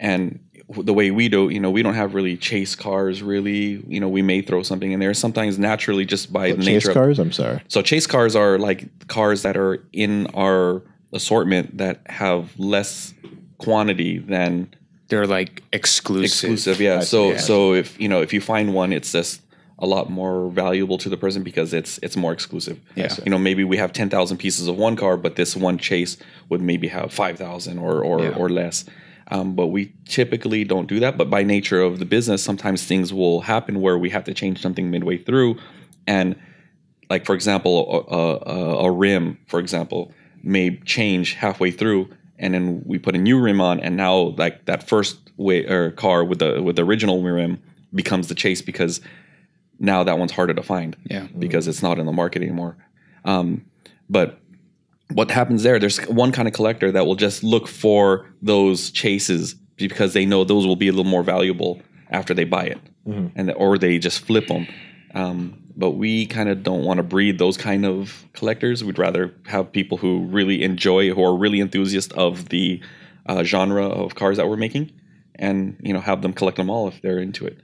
and the way we do, you know, we don't have really chase cars. Really, you know, we may throw something in there sometimes naturally just by the nature. Chase cars. Of, I'm sorry. So chase cars are like cars that are in our assortment that have less quantity than they're like exclusive. Exclusive, yeah. So yeah. so if you know if you find one, it's just a lot more valuable to the person because it's it's more exclusive. Yeah. You know, maybe we have ten thousand pieces of one car, but this one chase would maybe have five thousand or or, yeah. or less. Um, but we typically don't do that. But by nature of the business, sometimes things will happen where we have to change something midway through. And, like, for example, a, a, a rim, for example, may change halfway through. And then we put a new rim on, and now like that first way or car with the with the original rim becomes the chase because now that one's harder to find. Yeah. Because it's not in the market anymore. Um, but what happens there? There's one kind of collector that will just look for those chases because they know those will be a little more valuable after they buy it, mm-hmm. and or they just flip them. Um, but we kind of don't want to breed those kind of collectors. We'd rather have people who really enjoy, who are really enthusiasts of the uh, genre of cars that we're making, and you know have them collect them all if they're into it.